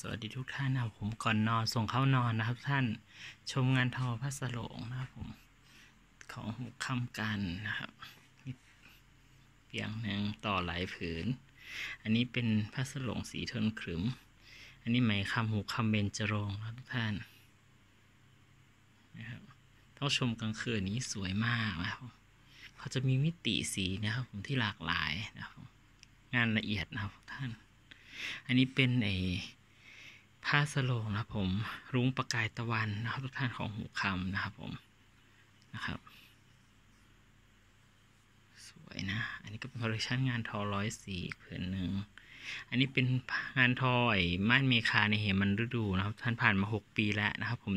สวัสดีทุกท่านนะครับผมก่อนนอน ส่งเข้านอนนะครับท่านชมงานทอพัสโลงนะครับ ผม ของหำคำกันนะครับเพ่ยงหนึ่งต่อหลายผืน อันนี้เป็นพัสโลงสีทนขรึม อันนี้ไหมคำหูคคำเบนจรงครับทุกท่านนะครับต้องชมกลางคืนนี้สวยมากนะครับเขาจะมีมิติสีนะครับ ผมที่หลากหลายนะครับ งานละเอียดนะครับ ท่าน อันนี้เป็นไอท่าสโลงนะครับ ผม รุ้งประกายตะวันนะครับ ทุกท่านของหูคำนะครับผม นะครับ สวยนะ อันนี้ก็เป็นคอลเลคชันงานทอร้อยสีผืนหนึ่ง อันนี้เป็นงานทอยม่านเมคาในเหมันฤดูนะครับ ท่านผ่านมา 6 ปีแล้วนะครับ ผม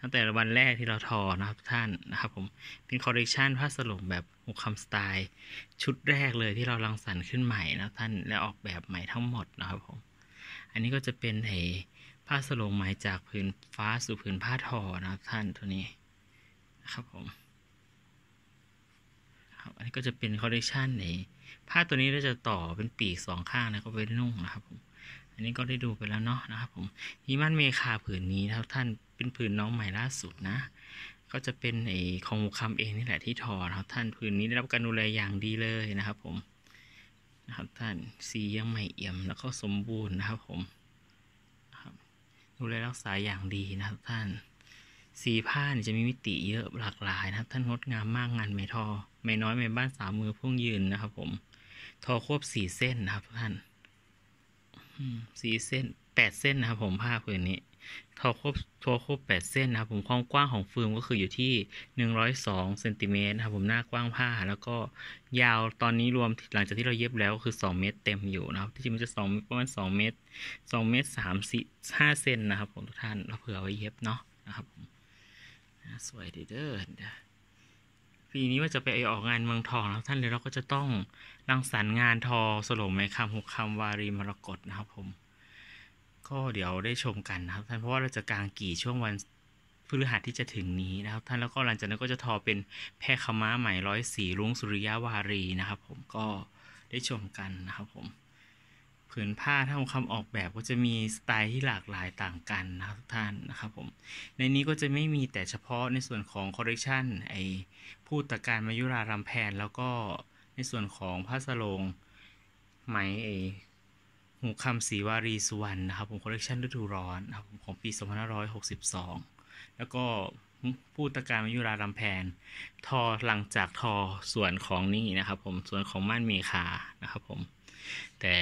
ตั้งแต่วันแรกที่เราทอนะครับท่านนะครับ ผม เป็นคอลเลคชันผ้าสลงแบบหูกคำสไตล์ชุดแรกเลยที่เราลังสรรค์ขึ้นใหม่นะท่านและออกแบบใหม่ทั้งหมดนะครับผมอันนี้ก็จะเป็นไอ้ผ้าสโลงไหมจากผืนฟ้าสู่ผืนผ้าทอนะครับท่านตัวนี้นะครับผมครับอันนี้ก็จะเป็นคอลเลคชันไอนผ้าตัวนี้เราจะต่อเป็นปีกสองข้างนะก็เป็นนุ่งนะครับ ผม อันนี้ก็ได้ดูไปแล้วเนาะนะครับ ผมฮิมันเมคาผืนนี้นะครับท่านเป็นผืนน้องใหม่ล่าสุดนะ ก็จะเป็นไอ้ของคาเองนี่แหละที่ทอนะครับท่านผืนนี้ได้รับการดูแลอย่างดีเลยนะครับ ผมนะครับ ท่านสียังไม่เอี่ยม แล้วก็สมบูรณ์นะครับ ผมดูแลรักษาอย่างดีนะครับ ท่าน สีผ้าจะมีมิติเยอะหลากหลาย นะครับ ท่านงดงามมากงานไม่ทอไม่น้อยไม่บ้านสามมือ พุ่งยืนนะครับผมทอควบสี่เส้นนะครับท่านสี่เส้นแปดเส้น นะครับผมผ้าผืนนี้ทอครบทัวครบแปดเส้นนะครับผมความกว้างของฟืนมก็คืออยู่ที่หนึ่งร้อยสองเซนติเมตรนะครับผมหน้ากว้างผ้าแล้วก็ยาวตอนนี้รวมหลังจากที่เราเย็บแล้วก็คือสองเมตรเต็มอยู่นะครับ ที่จริงมันจะสองประมาณสองเมตรสองเมตรสามสิห้าเซนนะครับผมทุกท่านเราเผื่อไว้เย็บเนาะนะครับสวยดีเด้อปีนี้ว่าจะไปออกงานเมืองทองแล้วท่านเลยเราก็จะต้อง รังสรรค์งานทอสโลมในคำหกคำวารีมรกตนะครับผมก็เดี๋ยวได้ชมกันนะครับท่านเพราะว่าเราจะกลางกี่ช่วงวันพฤหัสที่จะถึงนี้นะครับท่านแล้วก็หลังจากนั้นก็จะทอเป็นแพรขม้าใหม่ร้อยสีรุ้งสุริยะวารีนะครับ ผมก็ได้ชมกันนะครับผมผืนผ้าถ้าคำออกแบบก็จะมีสไตล์ที่หลากหลายต่างกันนะครับท่านนะครับผมในนี้ก็จะไม่มีแต่เฉพาะในส่วนของคอลเลกชันไอผู้ตะการมายุรารำแพนแล้วก็ในส่วนของผ้าสลงไหมไอผมคำศรีวารีสุวรรณนะครับผมคอลเลกชันฤดูร้อนนะครับของปี2562 แล้วก็ผู้ตะการมยุราลำแพนทอหลังจากทอส่วนของนี่นะครับผมส่วนของม่านมีคานะครับผมแต่